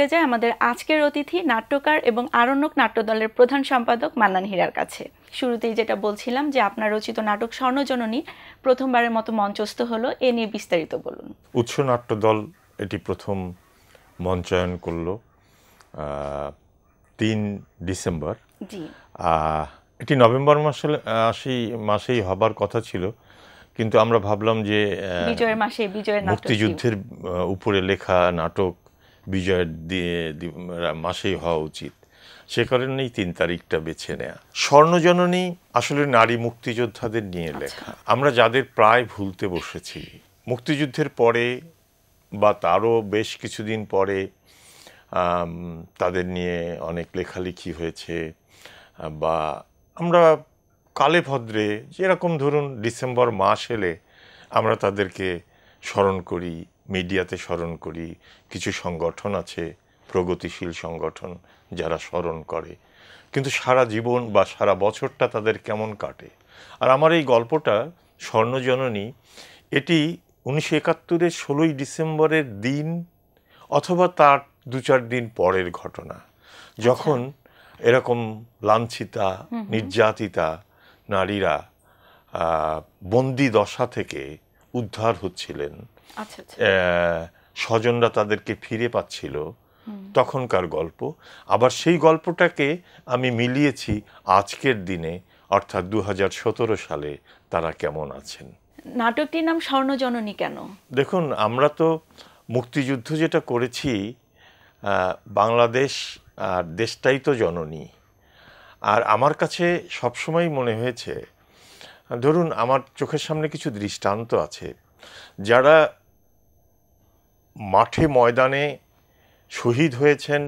ফিরে যায় আমাদের আজকের অতিথি নাট্যকার এবং আরণ্যক নাট্যদলের প্রধান সম্পাদক মান্নান হীরার কাছে শুরুতেই যেটা বলছিলাম যে আপনার রচিত নাটক স্বর্ণজননী প্রথমবারের মতো মঞ্চস্থ হলো এ নিয়ে বিস্তারিত বলুন উৎস নাট্যদল এটি প্রথম মঞ্চায়ন করলো তিন ডিসেম্বর এটি নভেম্বর মাসে আশি মাসেই হবার কথা ছিল কিন্তু আমরা ভাবলাম যে বিজয়ের মাসে বিজয়ের মুক্তিযুদ্ধের উপরে লেখা নাটক বিজয়ের মাসেই হওয়া উচিত সে কারণেই তিন তারিখটা বেছে নেয়া স্বর্ণজননী আসলে নারী মুক্তিযোদ্ধাদের নিয়ে আচ্ছা। লেখা আমরা যাদের প্রায় ভুলতে বসেছি মুক্তিযুদ্ধের পরে বা তারও বেশ কিছুদিন পরে তাদের নিয়ে অনেক লেখালেখি হয়েছে বা আমরা কালে ভদ্রে যেরকম ধরুন ডিসেম্বর মাস এলে আমরা তাদেরকে স্মরণ করি মিডিয়াতে স্মরণ করি কিছু সংগঠন আছে প্রগতিশীল সংগঠন যারা স্মরণ করে কিন্তু সারা জীবন বা সারা বছরটা তাদের কেমন কাটে আর আমার এই গল্পটা স্বর্ণজননী এটি উনিশশো একাত্তরের ষোলোই ডিসেম্বরের দিন অথবা তার দু চার দিন পরের ঘটনা যখন এরকম লাঞ্ছিতা নির্যাতিতা নারীরা বন্দি দশা থেকে উদ্ধার হচ্ছিলেন আচ্ছা, আচ্ছা। স্বজনরা তাদেরকে ফিরে পাচ্ছিল তখনকার গল্প আবার সেই গল্পটাকে আমি মিলিয়েছি আজকের দিনে অর্থাৎ দু সালে তারা কেমন আছেন নাটকটির নাম স্বর্ণজননী কেন দেখুন আমরা তো মুক্তিযুদ্ধ যেটা করেছি বাংলাদেশ আর দেশটাই তো জননী আর আমার কাছে সবসময় মনে হয়েছে ধরুন আমার চোখের সামনে কিছু দৃষ্টান্ত আছে যারা মাঠে ময়দানে শহীদ হয়েছেন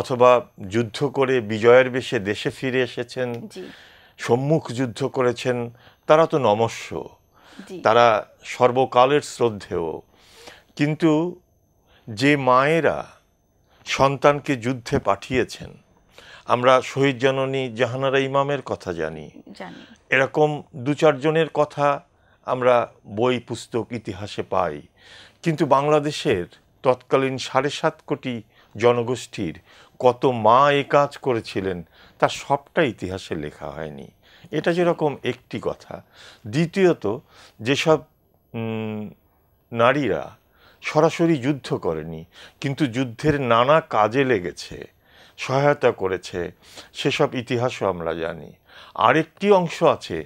অথবা যুদ্ধ করে বিজয়ের বেশে দেশে ফিরে এসেছেন সম্মুখ যুদ্ধ করেছেন তারা তো নমস্য তারা সর্বকালের শ্রদ্ধেয় কিন্তু যে মায়েরা সন্তানকে যুদ্ধে পাঠিয়েছেন আমরা শহীদ জননী জাহানারা ইমামের কথা জানি এরকম দু চারজনের কথা আমরা বই পুস্তক ইতিহাসে পাই কিন্তু বাংলাদেশের তৎকালীন সাড়ে সাত কোটি জনগোষ্ঠীর কত মা এ কাজ করেছিলেন তা সবটা ইতিহাসে লেখা হয়নি এটা যেরকম একটি কথা দ্বিতীয়ত যেসব নারীরা সরাসরি যুদ্ধ করেনি কিন্তু যুদ্ধের নানা কাজে লেগেছে সহায়তা করেছে সেসব ইতিহাসও আমরা জানি আরেকটি অংশ আছে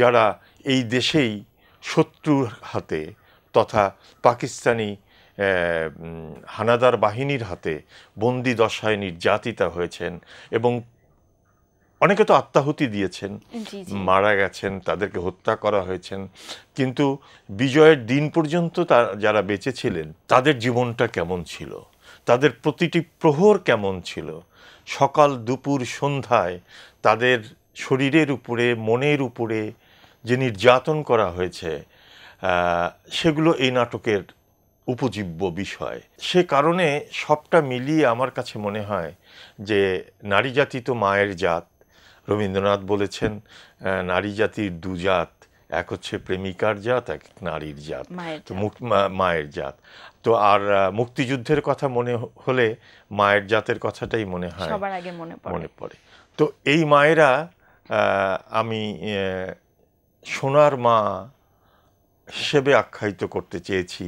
যারা এই দেশেই শত্রুর হাতে তথা পাকিস্তানি হানাদার বাহিনীর হাতে বন্দি দশায় নির্যাতিতা হয়েছেন এবং অনেকে তো আত্মাহুতি দিয়েছেন মারা গেছেন তাদেরকে হত্যা করা হয়েছেন কিন্তু বিজয়ের দিন পর্যন্ত যারা বেঁচে ছিলেন তাদের জীবনটা কেমন ছিল তাদের প্রতিটি প্রহর কেমন ছিল সকাল দুপুর সন্ধ্যায় তাদের শরীরের উপরে মনের উপরে যে নির্যাতন করা হয়েছে সেগুলো এই নাটকের উপজীব্য বিষয় সে কারণে সবটা মিলিয়ে আমার কাছে মনে হয় যে নারী জাতি তো মায়ের জাত রবীন্দ্রনাথ বলেছেন নারী জাতির দুজাত এক হচ্ছে প্রেমিকার জাত এক নারীর জাত তো মায়ের জাত তো আর মুক্তিযুদ্ধের কথা মনে হলে মায়ের জাতের কথাটাই মনে হয় সবার আগে মনে পড়ে তো এই মায়েরা আমি সোনার মা হিসেবে আখ্যায়িত করতে চেয়েছি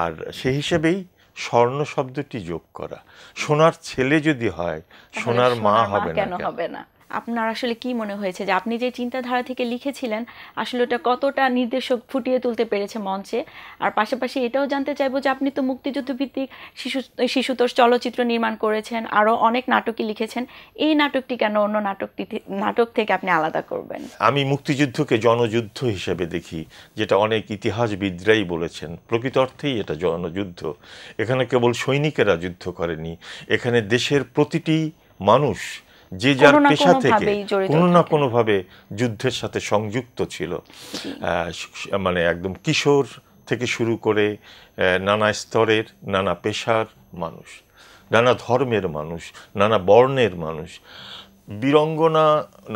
আর সেই হিসেবেই স্বর্ণ শব্দটি যোগ করা সোনার ছেলে যদি হয় সোনার মা হবে না হবে না আপনার আসলে কি মনে হয়েছে যে আপনি যে চিন্তাধারা থেকে লিখেছিলেন আসলে ওটা কতটা নির্দেশক ফুটিয়ে তুলতে পেরেছে মঞ্চে আর পাশাপাশি এটাও জানতে চাইবো যে আপনি তো মুক্তিযুদ্ধভিত্তিক শিশু শিশুতোষ চলচ্চিত্র নির্মাণ করেছেন আরও অনেক নাটকই লিখেছেন এই নাটকটি কেন অন্য নাটকটি নাটক থেকে আপনি আলাদা করবেন আমি মুক্তিযুদ্ধকে জনযুদ্ধ হিসেবে দেখি যেটা অনেক ইতিহাসবিদরাই বলেছেন প্রকৃত অর্থেই এটা জনযুদ্ধ এখানে কেবল সৈনিকেরা যুদ্ধ করেনি এখানে দেশের প্রতিটি মানুষ যে যার পেশা থেকে কোনো না কোনোভাবে যুদ্ধের সাথে সংযুক্ত ছিল মানে একদম কিশোর থেকে শুরু করে নানা স্তরের নানা পেশার মানুষ নানা ধর্মের মানুষ নানা বর্ণের মানুষ বীরঙ্গনা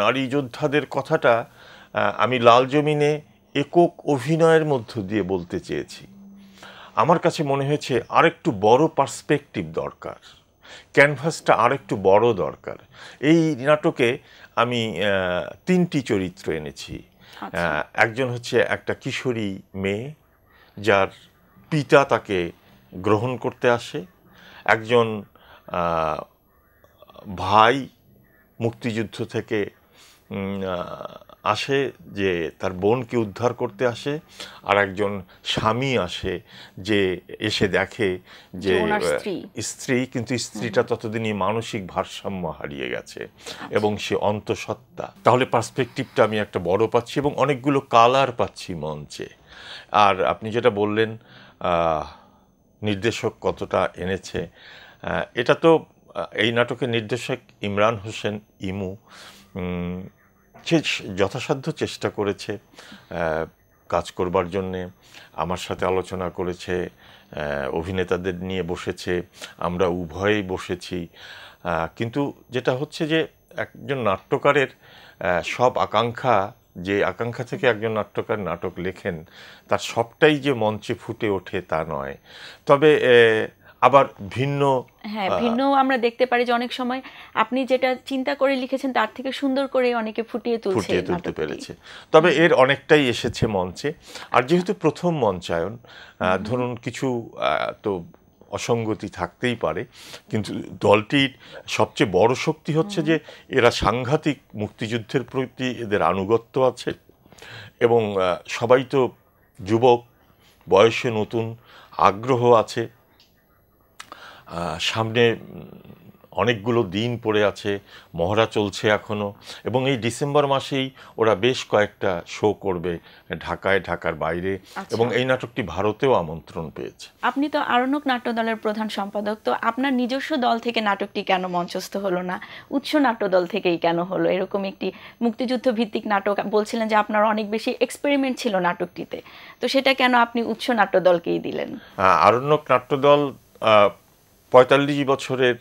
নারী যোদ্ধাদের কথাটা আমি লাল জমিনে একক অভিনয়ের মধ্য দিয়ে বলতে চেয়েছি আমার কাছে মনে হয়েছে আরেকটু বড় পার্সপেক্টিভ দরকার ক্যানভাসটা আর একটু বড় দরকার এই নাটকে আমি তিনটি চরিত্র এনেছি আচ্ছা। একজন হচ্ছে একটা কিশোরী মেয়ে যার পিতা তাকে গ্রহণ করতে আসে একজন ভাই মুক্তিযুদ্ধ থেকে আসে যে তার বোনকে উদ্ধার করতে আসে আর একজন স্বামী আসে যে এসে দেখে যে স্ত্রী কিন্তু স্ত্রীটা ততদিনই মানসিক ভারসাম্য হারিয়ে গেছে আচ্ছা। এবং সে অন্তঃসত্ত্বা তাহলে পার্সপেকটিভটা আমি একটা বড় পাচ্ছি এবং অনেকগুলো কালার পাচ্ছি মঞ্চে আর আপনি যেটা বললেন নির্দেশক কতটা এনেছে এটা তো এই নাটকের নির্দেশক ইমরান হোসেন ইমু যথাসাধ্য চেষ্টা করেছে কাজ করবার জন্যে আমার সাথে আলোচনা করেছে অভিনেতাদের নিয়ে বসেছে আমরা উভয়েই বসেছি কিন্তু যেটা হচ্ছে যে একজন নাট্যকারের সব আকাঙ্ক্ষা যে আকাঙ্ক্ষা থেকে একজন নাট্যকার নাটক লেখেন তার সবটাই যে মঞ্চে ফুটে ওঠে তা নয় তবে আবার ভিন্ন হ্যাঁ ভিন্ন আমরা দেখতে পারি যে অনেক সময় আপনি যেটা চিন্তা করে লিখেছেন তার থেকে সুন্দর করে অনেকে ফুটিয়ে তুলছে ফুটিয়ে তুলতে পেরেছে তবে এর অনেকটাই এসেছে মঞ্চে আর যেহেতু প্রথম মঞ্চায়ন ধরুন কিছু তো অসঙ্গতি থাকতেই পারে কিন্তু দলটির সবচেয়ে বড় শক্তি হচ্ছে যে এরা সাংঘাতিক মুক্তিযুদ্ধের প্রতি এদের আনুগত্য আছে এবং সবাই তো যুবক বয়সে নতুন আগ্রহ আছে সামনে অনেকগুলো দিন পড়ে আছে মহড়া চলছে এখনও এবং এই ডিসেম্বর মাসেই ওরা বেশ কয়েকটা শো করবে ঢাকায় ঢাকার বাইরে আচ্ছা। এবং এই নাটকটি ভারতেও আমন্ত্রণ পেয়েছে আপনি তো আরণ্যক নাট্য দলের প্রধান সম্পাদক তো আপনার নিজস্ব দল থেকে নাটকটি কেন মঞ্চস্থ হলো না উৎস নাট্য দল থেকেই কেন হলো এরকম একটি মুক্তিযুদ্ধ ভিত্তিক নাটক বলছিলেন যে আপনার অনেক বেশি এক্সপেরিমেন্ট ছিল নাটকটিতে তো সেটা কেন আপনি উৎস নাট্য দলকেই দিলেন আরণ্যক নাট্য দল পঁয়তাল্লিশ বছরের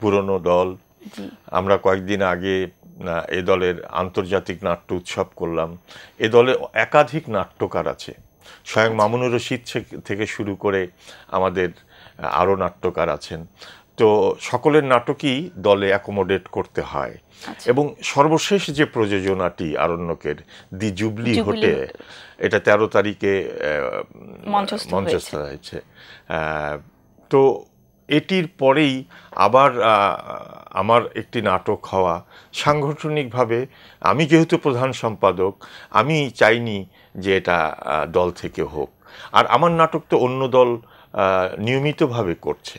পুরনো দল আমরা কয়েকদিন আগে এ দলের আন্তর্জাতিক নাট্য উৎসব করলাম এ দলে একাধিক নাট্যকার আছে স্বয়ং আচ্ছা। মামুনুর রশিদ থেকে শুরু করে আমাদের আরও নাট্যকার আছেন তো সকলের নাটকই দলে অ্যাকোমোডেট করতে হয় আচ্ছা। এবং সর্বশেষ যে প্রযোজনাটি আরণ্যকের দি জুবলি হোটে এটা ১৩ তারিখে মঞ্চস্থ হয়েছে তো এটির পরেই আবার আমার একটি নাটক হওয়া সাংগঠনিকভাবে আমি যেহেতু প্রধান সম্পাদক আমি চাইনি যে এটা দল থেকে হোক আর আমার নাটক তো অন্য দল নিয়মিতভাবে করছে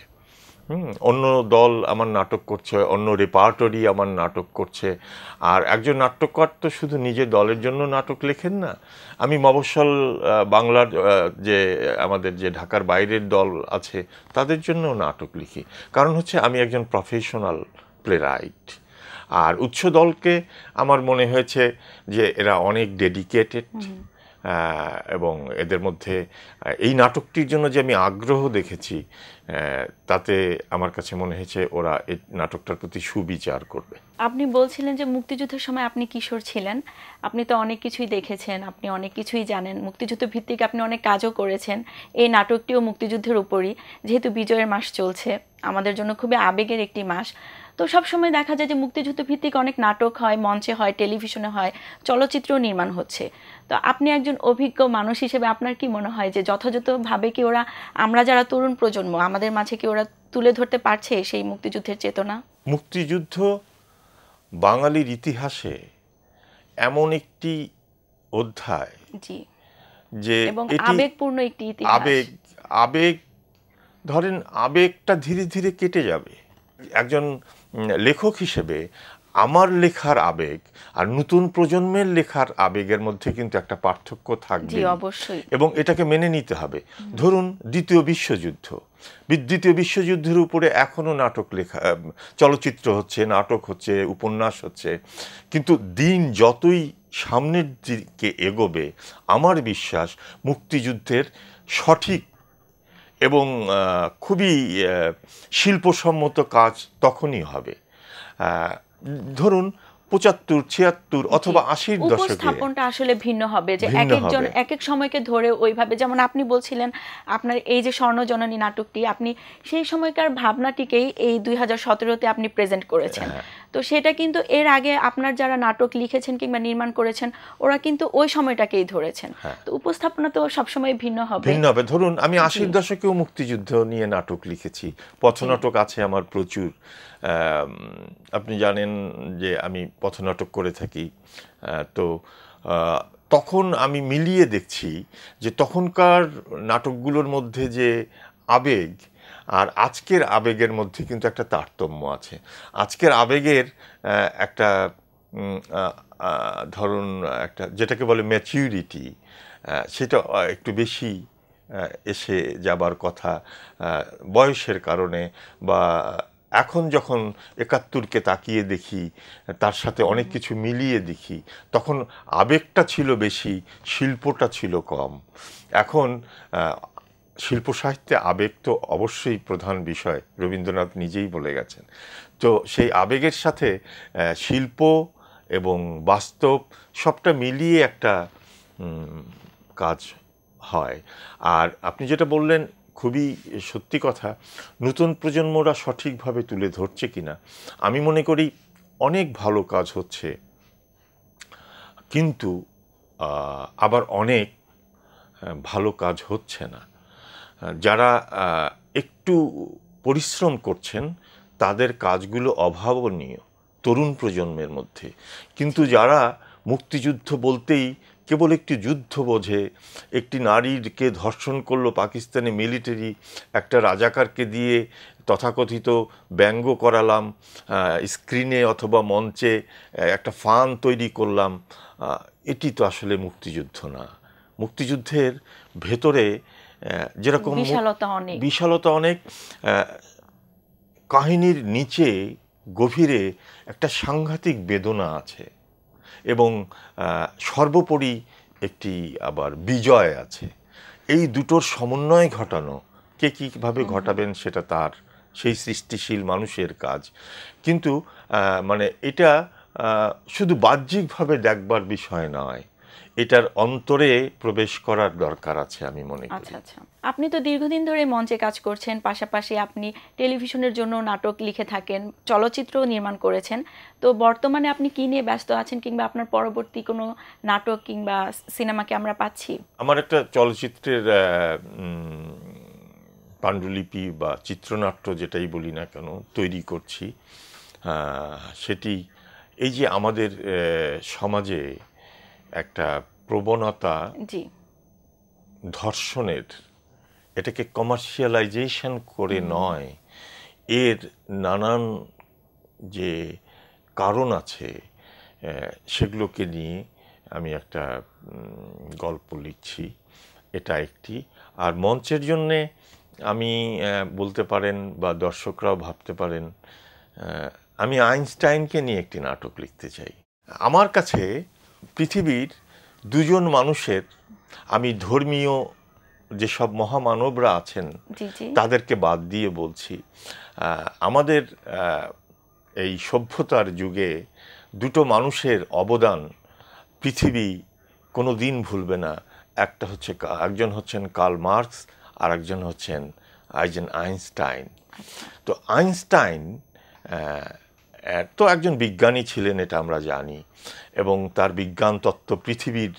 হুম অন্য দল আমার নাটক করছে অন্য রেপার্টরি আমার নাটক করছে আর একজন নাট্যকার তো শুধু নিজের দলের জন্য নাটক লেখেন না আমি মবসল বাংলার যে আমাদের যে ঢাকার বাইরের দল আছে তাদের জন্যও নাটক লিখি কারণ হচ্ছে আমি একজন প্রফেশনাল প্লে রাইট আর উচ্চ দলকে আমার মনে হয়েছে যে এরা অনেক ডেডিকেটেড এবং এদের মধ্যে এই নাটকটির জন্য যে আমি আগ্রহ দেখেছি তাতে আমার কাছে মনে হয়েছে ওরা এই নাটকটার প্রতি সুবিচার করবে আপনি বলছিলেন যে মুক্তিযুদ্ধের সময় আপনি কিশোর ছিলেন আপনি তো অনেক কিছুই দেখেছেন আপনি অনেক কিছুই জানেন মুক্তিযুদ্ধ ভিত্তিক আপনি অনেক কাজও করেছেন এই নাটকটিও মুক্তিযুদ্ধের উপরই যেহেতু বিজয়ের মাস চলছে আমাদের জন্য খুবই আবেগের একটি মাস তো সবসময় দেখা যায় যে মুক্তিযুদ্ধ ভিত্তিক অনেক নাটক হয় মঞ্চে হয় টেলিভিশনে হয় চলচ্চিত্র নির্মাণ হচ্ছে তো আপনি একজন অভিজ্ঞ মানুষ হিসেবে আপনার কি মনে হয় যে যথাযথভাবে কি ওরা আমরা যারা তরুণ প্রজন্ম আমাদের মাঝে কি ওরা তুলে ধরতে পারছে সেই মুক্তিযুদ্ধের চেতনা মুক্তিযুদ্ধ বাঙালির ইতিহাসে এমন একটি অধ্যায় জি যে আবেগপূর্ণ একটি ইতিহাস আবেগ আবেগ ধরেন আবেগটা ধীরে ধীরে কেটে যাবে একজন লেখক হিসেবে আমার লেখার আবেগ আর নতুন প্রজন্মের লেখার আবেগের মধ্যে কিন্তু একটা পার্থক্য থাকবে অবশ্যই এবং এটাকে মেনে নিতে হবে ধরুন দ্বিতীয় বিশ্বযুদ্ধ দ্বিতীয় বিশ্বযুদ্ধের উপরে এখনও নাটক লেখা চলচ্চিত্র হচ্ছে নাটক হচ্ছে উপন্যাস হচ্ছে কিন্তু দিন যতই সামনের দিকে এগোবে আমার বিশ্বাস মুক্তিযুদ্ধের সঠিক এবং খুবই শিল্পসম্মত কাজ তখনই হবে ধরুন পঁচাত্তর ছিয়াত্তর অথবা আশির দশকে উপস্থাপনটা আসলে ভিন্ন হবে যে এক একজন এক এক সময়কে ধরে ওইভাবে যেমন আপনি বলছিলেন আপনার এই যে স্বর্ণজননী নাটকটি আপনি সেই সময়কার ভাবনাটিকেই এই দুই হাজার সতেরোতে আপনি প্রেজেন্ট করেছেন হ্যাঁ। তো সেটা কিন্তু এর আগে আপনার যারা নাটক লিখেছেন কিংবা নির্মাণ করেছেন ওরা কিন্তু ওই সময়টাকেই ধরেছেন হ্যাঁ। তো উপস্থাপনা তো সবসময় ভিন্ন হবে ভিন্ন হবে ধরুন আমি আশির দশকেও মুক্তিযুদ্ধ নিয়ে নাটক লিখেছি পথনাটক আছে আমার প্রচুর আপনি জানেন যে আমি পথনাটক করে থাকি তো তখন আমি মিলিয়ে দেখছি যে তখনকার নাটকগুলোর মধ্যে যে আবেগ আর আজকের আবেগের মধ্যে কিন্তু একটা তারতম্য আছে আজকের আবেগের একটা ধরুন একটা যেটাকে বলে ম্যাচিউরিটি সেটা একটু বেশি এসে যাবার কথা বয়সের কারণে বা এখন যখন একাত্তরকে তাকিয়ে দেখি তার সাথে অনেক কিছু মিলিয়ে দেখি তখন আবেগটা ছিল বেশি শিল্পটা ছিল কম এখন শিল্প সাহিত্যে আবেগ তো অবশ্যই প্রধান বিষয় রবীন্দ্রনাথ নিজেই বলে গেছেন তো সেই আবেগের সাথে শিল্প এবং বাস্তব সবটা মিলিয়ে একটা কাজ হয় আর আপনি যেটা বললেন খুবই সত্যি কথা নতুন প্রজন্মরা সঠিকভাবে তুলে ধরছে কিনা আমি মনে করি অনেক ভালো কাজ হচ্ছে কিন্তু আবার অনেক ভালো কাজ হচ্ছে না যারা একটু পরিশ্রম করছেন তাদের কাজগুলো অভাবনীয় তরুণ প্রজন্মের মধ্যে কিন্তু যারা মুক্তিযুদ্ধ বলতেই কেবল একটি যুদ্ধ বোঝে একটি নারীকে ধর্ষণ করলো পাকিস্তানি মিলিটারি একটা রাজাকারকে দিয়ে তথাকথিত ব্যঙ্গ করালাম স্ক্রিনে অথবা মঞ্চে একটা ফান তৈরি করলাম এটি তো আসলে মুক্তিযুদ্ধ না মুক্তিযুদ্ধের ভেতরে যেরকম বিশালতা অনেক বিশালতা অনেক কাহিনীর নিচে গভীরে একটা সাংঘাতিক বেদনা আছে এবং সর্বোপরি একটি আবার বিজয় আছে এই দুটোর সমন্বয় ঘটানো কে কীভাবে ঘটাবেন সেটা তার সেই সৃষ্টিশীল মানুষের কাজ কিন্তু মানে এটা শুধু বাহ্যিকভাবে দেখবার বিষয় নয় এটার অন্তরে প্রবেশ করার দরকার আছে আমি মনে করি আচ্ছা আচ্ছা আপনি তো দীর্ঘদিন ধরে মঞ্চে কাজ করছেন পাশাপাশি আপনি টেলিভিশনের জন্য নাটক লিখে থাকেন চলচ্চিত্র নির্মাণ করেছেন তো বর্তমানে আপনি কি নিয়ে ব্যস্ত আছেন কিংবা আপনার পরবর্তী কোনো নাটক কিংবা সিনেমাকে আমরা পাচ্ছি আমার একটা চলচ্চিত্রের পাণ্ডুলিপি বা চিত্রনাট্য যেটাই বলি না কেন তৈরি করছি সেটি এই যে আমাদের সমাজে একটা প্রবণতা জি ধর্ষণের এটাকে কমার্শিয়ালাইজেশন করে নয় এর নানান যে কারণ আছে সেগুলোকে নিয়ে আমি একটা গল্প লিখছি এটা একটি আর মঞ্চের জন্যে আমি বলতে পারেন বা দর্শকরাও ভাবতে পারেন আমি আইনস্টাইনকে নিয়ে একটি নাটক লিখতে চাই আমার কাছে পৃথিবীর দুজন মানুষের আমি ধর্মীয় যেসব মহামানবরা আছেন তাদেরকে বাদ দিয়ে বলছি আমাদের এই সভ্যতার যুগে দুটো মানুষের অবদান পৃথিবী কোনো দিন ভুলবে না একটা হচ্ছে একজন হচ্ছেন কার্ল মার্কস আর একজন হচ্ছেন আইজেন আইনস্টাইন আচ্ছা। তো আইনস্টাইন তো একজন বিজ্ঞানী ছিলেন এটা আমরা জানি এবং তার বিজ্ঞান তত্ত্ব পৃথিবীর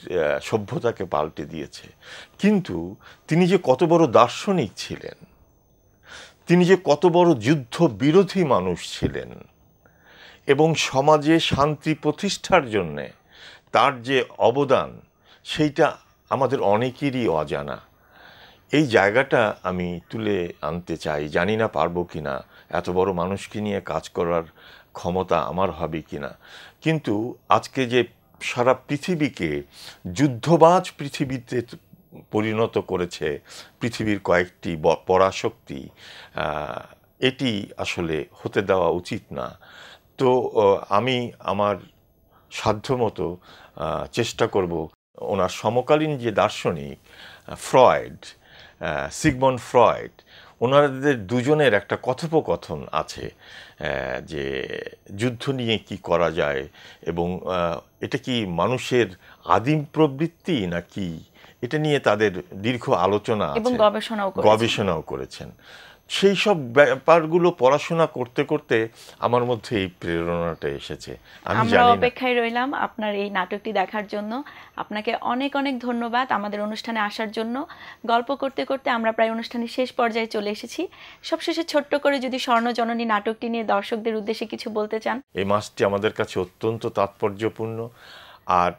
সভ্যতাকে পাল্টে দিয়েছে কিন্তু তিনি যে কত বড় দার্শনিক ছিলেন তিনি যে কত বড় যুদ্ধ বিরোধী মানুষ ছিলেন এবং সমাজে শান্তি প্রতিষ্ঠার জন্যে তার যে অবদান সেইটা আমাদের অনেকেরই অজানা এই জায়গাটা আমি তুলে আনতে চাই জানি না পারবো কি না এত বড় মানুষকে নিয়ে কাজ করার ক্ষমতা আমার হবে কি না কিন্তু আজকে যে সারা পৃথিবীকে যুদ্ধবাজ পৃথিবীতে পরিণত করেছে পৃথিবীর কয়েকটি পরাশক্তি এটি আসলে হতে দেওয়া উচিত না তো আমি আমার সাধ্যমতো চেষ্টা করব ওনার সমকালীন যে দার্শনিক ফ্রয়েড সিগমন ফ্রয়েড ওনাদের দুজনের একটা কথোপকথন আছে যে যুদ্ধ নিয়ে কি করা যায় এবং এটা কি মানুষের আদিম প্রবৃত্তি না কি এটা নিয়ে তাদের দীর্ঘ আলোচনা গবেষণাও করেছেন সেই সব ব্যাপারগুলো পড়াশোনা করতে করতে আমার মধ্যে এই প্রেরণাটা এসেছে আমি আমরা অপেক্ষায় রইলাম আপনার এই নাটকটি দেখার জন্য আপনাকে অনেক অনেক ধন্যবাদ আমাদের অনুষ্ঠানে আসার জন্য গল্প করতে করতে আমরা প্রায় অনুষ্ঠানের শেষ পর্যায়ে চলে এসেছি সবশেষে ছোট্ট করে যদি স্বর্ণজননী নাটকটি নিয়ে দর্শকদের উদ্দেশ্যে কিছু বলতে চান এই মাসটি আমাদের কাছে অত্যন্ত তাৎপর্যপূর্ণ আর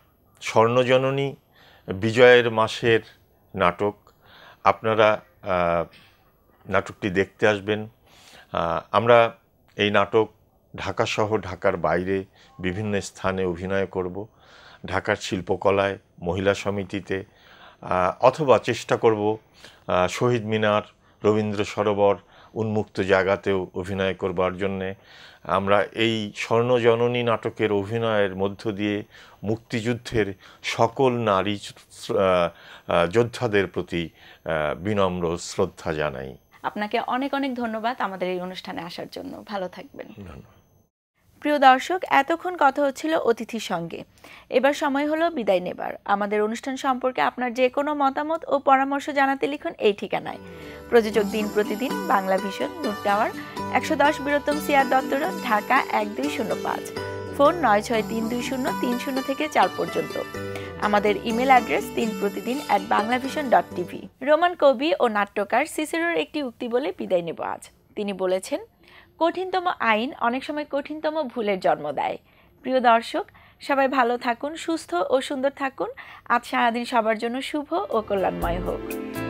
স্বর্ণজননী বিজয়ের মাসের নাটক আপনারা নাটকটি দেখতে আসবেন আমরা এই নাটক ঢাকাসহ ঢাকার বাইরে বিভিন্ন স্থানে অভিনয় করব ঢাকার শিল্পকলায় মহিলা সমিতিতে অথবা চেষ্টা করব শহীদ মিনার রবীন্দ্র সরোবর উন্মুক্ত জায়গাতেও অভিনয় করবার জন্যে আমরা এই স্বর্ণজননী নাটকের অভিনয়ের মধ্য দিয়ে মুক্তিযুদ্ধের সকল নারী যোদ্ধাদের প্রতি বিনম্র শ্রদ্ধা জানাই আপনাকে অনেক অনেক ধন্যবাদ আমাদের এই অনুষ্ঠানে আসার জন্য ভালো থাকবেন প্রিয় দর্শক এতক্ষণ কথা হচ্ছিল অতিথির সঙ্গে এবার সময় হলো বিদায় নেবার আমাদের অনুষ্ঠান সম্পর্কে আপনার যে কোনো মতামত ও পরামর্শ জানাতে লিখুন এই ঠিকানায় প্রযোজক দিন প্রতিদিন বাংলা ভিশন নোট টাওয়ার একশো দশ বীরত্তম সিয়ার দপ্তর ঢাকা এক দুই শূন্য পাঁচ ফোন নয় ছয় তিন দুই শূন্য তিন শূন্য থেকে চার পর্যন্ত আমাদের ইমেল অ্যাড্রেস তিন প্রতিদিন at Banglavision dot TV Roman কবি ও নাট্যকার সিসেরোর একটি উক্তি বলে বিদায় নেব আজ তিনি বলেছেন কঠিনতম আইন অনেক সময় কঠিনতম ভুলের জন্ম দেয় প্রিয় দর্শক সবাই ভালো থাকুন সুস্থ ও সুন্দর থাকুন আজ সারাদিন সবার জন্য শুভ ও কল্যাণময় হোক